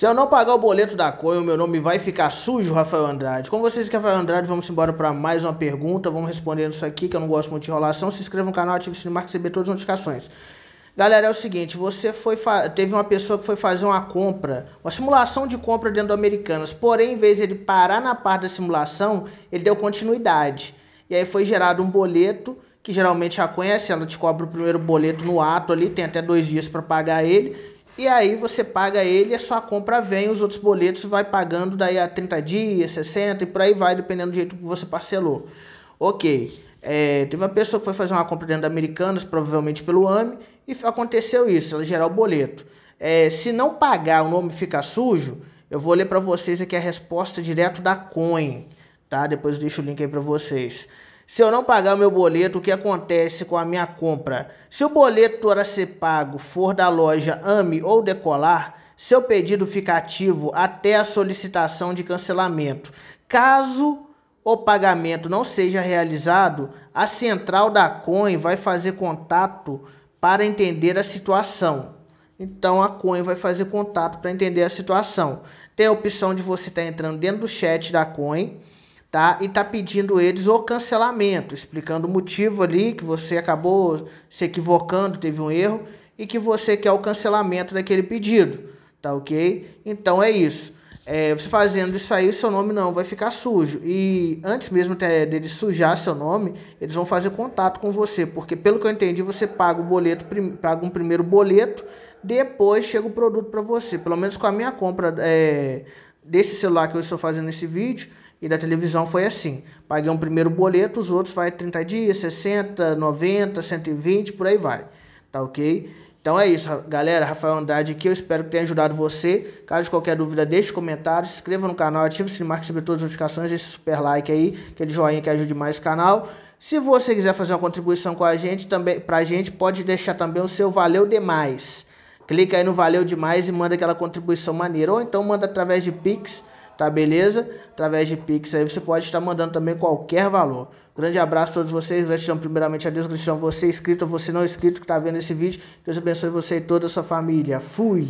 Se eu não pagar o boleto da coi, o meu nome vai ficar sujo, Rafael Andrade. Como vocês que Rafael Andrade, vamos embora para mais uma pergunta. Vamos respondendo isso aqui, que eu não gosto muito de enrolação. Se inscreva no canal, ative o sininho para receber todas as notificações. Galera, é o seguinte, você foi teve uma pessoa que foi fazer uma compra, uma simulação de compra dentro do Americanas, porém, em vez de ele parar na parte da simulação, ele deu continuidade. E aí foi gerado um boleto, que geralmente já conhece, ela te cobra o primeiro boleto no ato ali, tem até dois dias para pagar ele, e aí você paga ele, a sua compra vem, os outros boletos vai pagando daí a 30 dias, 60 e por aí vai, dependendo do jeito que você parcelou. Ok. É, teve uma pessoa que foi fazer uma compra dentro da Americanas, provavelmente pelo AME, e aconteceu isso, ela gerar o boleto. É, se não pagar, o nome fica sujo, eu vou ler para vocês aqui a resposta direto da Coin, tá? Depois deixo o link aí para vocês. Se eu não pagar o meu boleto, o que acontece com a minha compra? Se o boleto a ser pago for da loja AME ou Decolar, seu pedido fica ativo até a solicitação de cancelamento. Caso o pagamento não seja realizado, a central da COIN vai fazer contato para entender a situação. Então a COIN vai fazer contato para entender a situação. Tem a opção de você estar tá entrando dentro do chat da COIN tá? E tá pedindo eles o cancelamento, explicando o motivo ali que você acabou se equivocando, teve um erro e que você quer o cancelamento daquele pedido, tá ok? Então é isso. É, você fazendo isso aí, o seu nome não vai ficar sujo. E antes mesmo dele sujar seu nome, eles vão fazer contato com você, porque pelo que eu entendi, você paga o boleto, paga um primeiro boleto, depois chega o produto para você. Pelo menos com a minha compra é, desse celular que eu estou fazendo esse vídeo, e da televisão foi assim. Paguei um primeiro boleto, os outros vai 30 dias, 60, 90, 120, por aí vai. Tá ok? Então é isso, galera. Rafael Andrade aqui. Eu espero que tenha ajudado você. Caso qualquer dúvida, deixe comentário, se inscreva no canal, ative o sininho, marque sobre todas as notificações, deixe super like aí, aquele joinha que ajude mais o canal. Se você quiser fazer uma contribuição com a gente, também pra gente, pode deixar também o seu valeu demais. Clica aí no valeu demais e manda aquela contribuição maneira. Ou então manda através de Pix tá beleza? Através de Pix aí você pode estar mandando também qualquer valor. Grande abraço a todos vocês, gratidão primeiramente a Deus, gratidão você inscrito, ou você não inscrito que tá vendo esse vídeo. Deus abençoe você e toda a sua família. Fui!